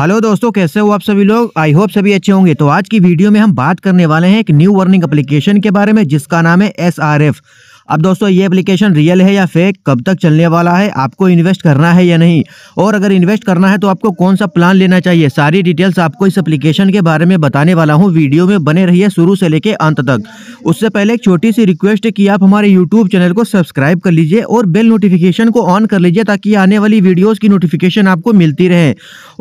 hello दोस्तों कैसे हो आप सभी लोग आई होप सभी अच्छे होंगे तो आज की वीडियो में हम बात करने वाले हैं एक न्यू वर्निंग एप्लीकेशन के बारे में जिसका नाम है एस आर एफ अब दोस्तों ये एप्लीकेशन रियल है या फेक कब तक चलने वाला है आपको इन्वेस्ट करना है या नहीं और अगर इन्वेस्ट करना है तो आपको कौन सा प्लान लेना चाहिए सारी डिटेल्स आपको इस एप्लीकेशन के बारे में बताने वाला हूँ वीडियो में बने रहिए शुरू से लेकर अंत तक उससे पहले एक छोटी सी रिक्वेस्ट है कि आप हमारे यूट्यूब चैनल को सब्सक्राइब कर लीजिए और बेल नोटिफिकेशन को ऑन कर लीजिए ताकि आने वाली वीडियोज़ की नोटिफिकेशन आपको मिलती रहे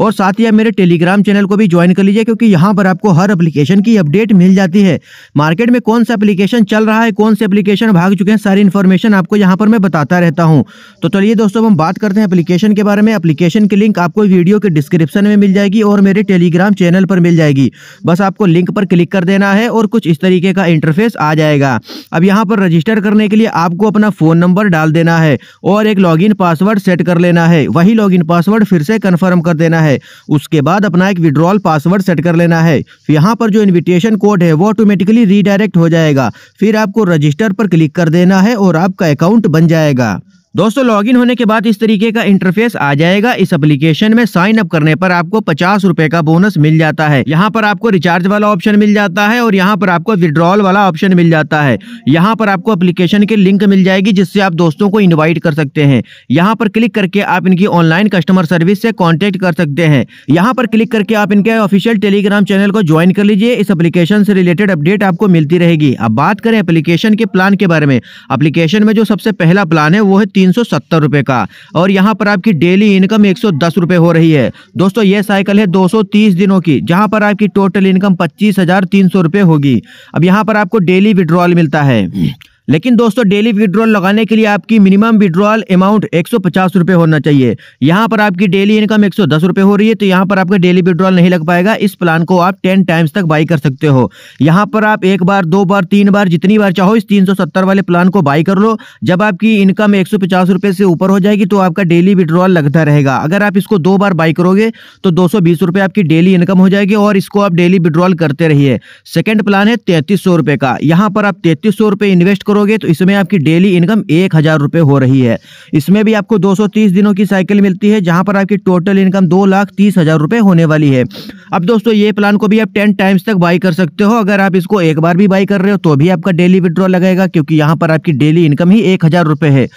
और साथ ही आप मेरे टेलीग्राम चैनल को भी ज्वाइन कर लीजिए क्योंकि यहाँ पर आपको हर एप्लीकेशन की अपडेट मिल जाती है मार्केट में कौन सा एप्लीकेशन चल रहा है कौन से एप्लीकेशन भाग चुके सकते हैं सारी इन्फॉर्मेशन आपको यहाँ पर मैं बताता रहता हूँ तो चलिए दोस्तों हम बात करते हैं अपलीकेशन के बारे में अपलीकेशन की लिंक आपको वीडियो के डिस्क्रिप्शन में मिल जाएगी और मेरे टेलीग्राम चैनल पर मिल जाएगी बस आपको लिंक पर क्लिक कर देना है और कुछ इस तरीके का इंटरफेस आ जाएगा अब यहाँ पर रजिस्टर करने के लिए आपको अपना फ़ोन नंबर डाल देना है और एक लॉगिन पासवर्ड सेट कर लेना है वही लॉगिन पासवर्ड फिर से कन्फर्म कर देना है उसके बाद अपना एक विड्रॉल पासवर्ड सेट कर लेना है यहाँ पर जो इन्विटेशन कोड है वो ऑटोमेटिकली रीडायरेक्ट हो जाएगा फिर आपको रजिस्टर पर क्लिक कर देना देना है और आपका अकाउंट बन जाएगा दोस्तों लॉगिन होने के बाद इस तरीके का इंटरफेस आ जाएगा इस एप्लीकेशन में साइन अप करने पर आपको पचास रूपए का बोनस मिल जाता है यहाँ पर आपको रिचार्ज वाला ऑप्शन मिल जाता है और यहाँ पर आपको विड्रॉल वाला ऑप्शन मिल जाता है यहाँ पर आपको एप्लीकेशन की लिंक मिल जाएगी जिससे आप दोस्तों को इन्वाइट कर सकते हैं यहाँ पर क्लिक करके आप इनकी ऑनलाइन कस्टमर सर्विस से कॉन्टेक्ट कर सकते हैं यहाँ पर क्लिक करके आप इनके ऑफिशियल टेलीग्राम चैनल को ज्वाइन कर लीजिए इस अप्लीकेशन से रिलेटेड अपडेट आपको मिलती रहेगी अब बात करें अप्लीकेशन के प्लान के बारे में अप्लीकेशन में जो सबसे पहला प्लान है वो है तीन सौ का और यहाँ पर आपकी डेली इनकम एक सौ दस हो रही है दोस्तों ये साइकिल है दो सौ तीस दिनों की जहाँ पर आपकी टोटल इनकम पच्चीस हजार तीन सौ होगी अब यहाँ पर आपको डेली विड्रॉल मिलता है लेकिन दोस्तों डेली विड्रॉल लगाने के लिए आपकी मिनिमम विड्रॉल अमाउंट एक सौ होना चाहिए यहाँ पर आपकी डेली इनकम एक सौ हो रही है तो यहाँ पर आपका डेली विड्रॉल नहीं लग पाएगा इस प्लान को आप टेन टाइम्स तक बाई कर सकते हो यहाँ पर आप एक बार दो बार तीन बार जितनी बार चाहो इस तीन वाले प्लान को बाई कर लो जब आपकी इनकम एक से ऊपर हो जाएगी तो आपका डेली विड्रॉल लगता रहेगा अगर आप इसको दो बार बाई करोगे तो दो आपकी डेली इनकम हो जाएगी और इसको आप डेली विड्रॉल करते रहिए सेकेंड प्लान है तैतीस का यहाँ पर आप तैतीस इन्वेस्ट करोगे तो इसमें आपकी डेली इनकम एक हजार रुपये हो रही है इसमें भी आपको 230 दिनों की साइकिल मिलती है जहां पर आपकी टोटल इनकम दो लाख तीस हजार रुपये होने वाली है अब दोस्तों ये प्लान को भी आप टेन टाइम्स तक बाई कर सकते हो अगर आप इसको एक बार भी बाई कर रहे हो तो भी आपका डेली विड्रॉ लगेगा क्योंकि यहाँ पर आपकी डेली इनकम ही एक है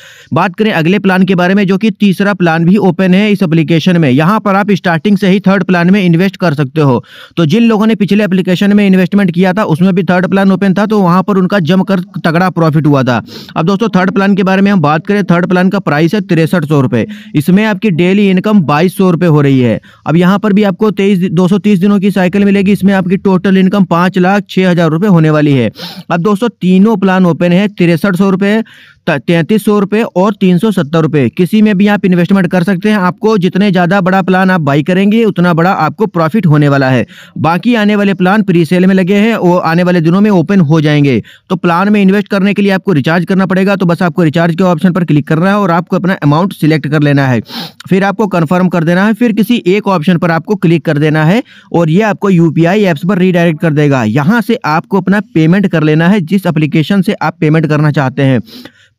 बात करें अगले प्लान के बारे में जो कि तीसरा प्लान भी ओपन है इस अप्लीकेशन में यहाँ पर आप स्टार्टिंग से ही थर्ड प्लान में इन्वेस्ट कर सकते हो तो जिन लोगों ने पिछले अप्लीकेशन में इन्वेस्टमेंट किया था उसमें भी थर्ड प्लान ओपन था तो वहाँ पर उनका जमकर तगड़ा प्रॉफिट हुआ था अब दोस्तों थर्ड प्लान के बारे में हम बात करें थर्ड प्लान का प्राइस है तिरसठ सौ रुपये इसमें आपकी डेली इनकम बाईस सौ रुपये हो रही है अब यहाँ पर भी आपको तेईस दो सौ तीस दिनों की साइकिल मिलेगी इसमें आपकी टोटल इनकम पाँच लाख छः हज़ार रुपये होने वाली है अब दोस्तों तीनों प्लान ओपन है तिरसठ सौ रुपये तैतीस सौ रुपये और तीन सौ सत्तर रुपये किसी में भी आप इन्वेस्टमेंट कर सकते हैं आपको जितने ज़्यादा बड़ा प्लान आप बाई करेंगे उतना बड़ा आपको प्रॉफिट होने वाला है बाकी आने वाले प्लान प्री सेल में लगे हैं और आने वाले दिनों में ओपन हो जाएंगे तो प्लान में इन्वेस्ट करने के लिए आपको रिचार्ज करना पड़ेगा तो बस आपको रिचार्ज के ऑप्शन पर क्लिक करना है और आपको अपना अमाउंट सिलेक्ट कर लेना है फिर आपको कन्फर्म कर देना है फिर किसी एक ऑप्शन पर आपको क्लिक कर देना है और ये आपको यू एप्स पर रीडायरेक्ट कर देगा यहाँ से आपको अपना पेमेंट कर लेना है जिस एप्लीकेशन से आप पेमेंट करना चाहते हैं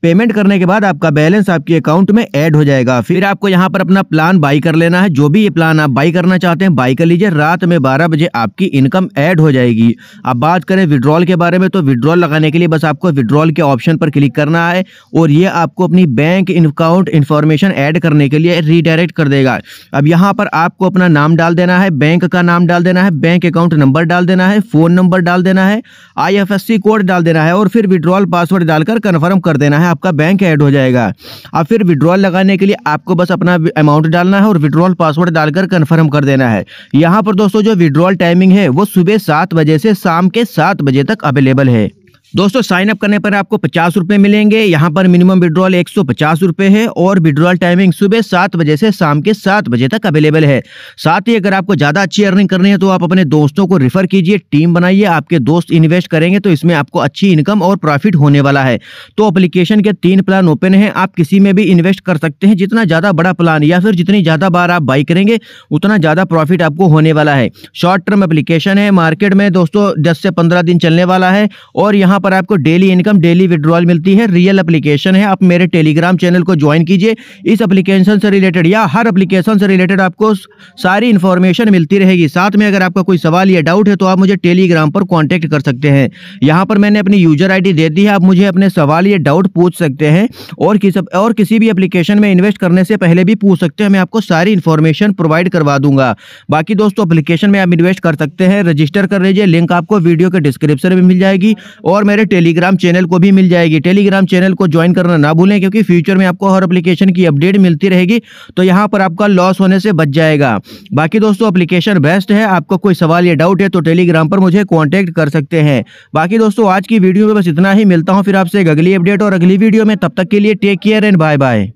पेमेंट करने के बाद आपका बैलेंस आपके अकाउंट में ऐड हो जाएगा फिर आपको यहाँ पर अपना प्लान बाई कर लेना है जो भी ये प्लान आप बाई करना चाहते हैं बाई कर लीजिए रात में बारह बजे आपकी इनकम ऐड हो जाएगी अब बात करें विड्रॉल के बारे में तो विड्रॉल लगाने के लिए बस आपको विड्रॉल के ऑप्शन पर क्लिक करना है और ये आपको अपनी बैंक अकाउंट इन्फॉर्मेशन ऐड करने के लिए रीडायरेक्ट कर देगा अब यहाँ पर आपको अपना नाम डाल देना है बैंक का नाम डाल देना है बैंक अकाउंट नंबर डाल देना है फ़ोन नंबर डाल देना है आई कोड डाल देना है और फिर विड्रॉल पासवर्ड डालकर कन्फर्म कर देना है आपका बैंक ऐड हो जाएगा और फिर विड्रॉल लगाने के लिए आपको बस अपना अमाउंट डालना है और विड्रॉल पासवर्ड डालकर कन्फर्म कर देना है यहाँ पर दोस्तों जो विड्रॉल टाइमिंग है वो सुबह सात बजे से शाम के सात बजे तक अवेलेबल है दोस्तों साइन अप करने पर आपको पचास रुपये मिलेंगे यहाँ पर मिनिमम विड्रॉल एक सौ पचास रुपये है और विड्रॉल टाइमिंग सुबह सात बजे से शाम के सात बजे तक अवेलेबल है साथ ही अगर आपको ज़्यादा अच्छी अर्निंग करनी है तो आप अपने दोस्तों को रिफर कीजिए टीम बनाइए आपके दोस्त इन्वेस्ट करेंगे तो इसमें आपको अच्छी इनकम और प्रॉफिट होने वाला है तो अप्लीकेशन के तीन प्लान ओपन है आप किसी में भी इन्वेस्ट कर सकते हैं जितना ज़्यादा बड़ा प्लान या फिर जितनी ज़्यादा बार आप बाई करेंगे उतना ज़्यादा प्रॉफिट आपको होने वाला है शॉर्ट टर्म अप्लीकेशन है मार्केट में दोस्तों दस से पंद्रह दिन चलने वाला है और यहाँ पर आपको डेली इनकम डेली विड्रॉल मिलती है रियल एप्लीकेशन है आप मेरे टेलीग्राम चैनल को ज्वाइन कीजिए इस एप्लीकेशन से रिलेटेड या हर एप्लीकेशन से रिलेटेड आपको सारी इन्फॉर्मेशन मिलती रहेगी साथ में अगर आपका कोई सवाल या डाउट है तो आप मुझे टेलीग्राम पर कॉन्टैक्ट कर सकते हैं यहाँ पर मैंने अपनी यूजर आई दे दी है आप मुझे अपने सवाल या डाउट पूछ सकते हैं और किस और किसी भी एप्लीकेशन में इन्वेस्ट करने से पहले भी पूछ सकते हैं मैं आपको सारी इन्फॉर्मेशन प्रोवाइड करवा दूंगा बाकी दोस्तों एप्लीकेशन में आप इन्वेस्ट कर सकते हैं रजिस्टर कर लीजिए लिंक आपको वीडियो के डिस्क्रिप्शन में मिल जाएगी और मेरे टेलीग्राम चैनल को भी मिल जाएगी टेलीग्राम चैनल को ज्वाइन करना ना भूलें क्योंकि फ्यूचर में आपको हर अप्लीकेशन की अपडेट मिलती रहेगी तो यहाँ पर आपका लॉस होने से बच जाएगा बाकी दोस्तों अप्लीकेशन बेस्ट है आपका कोई सवाल या डाउट है तो टेलीग्राम पर मुझे कॉन्टैक्ट कर सकते हैं बाकी दोस्तों आज की वीडियो में बस इतना ही मिलता हूँ फिर आपसे एक अगली अपडेट और अगली वीडियो में तब तक के लिए take care and bye bye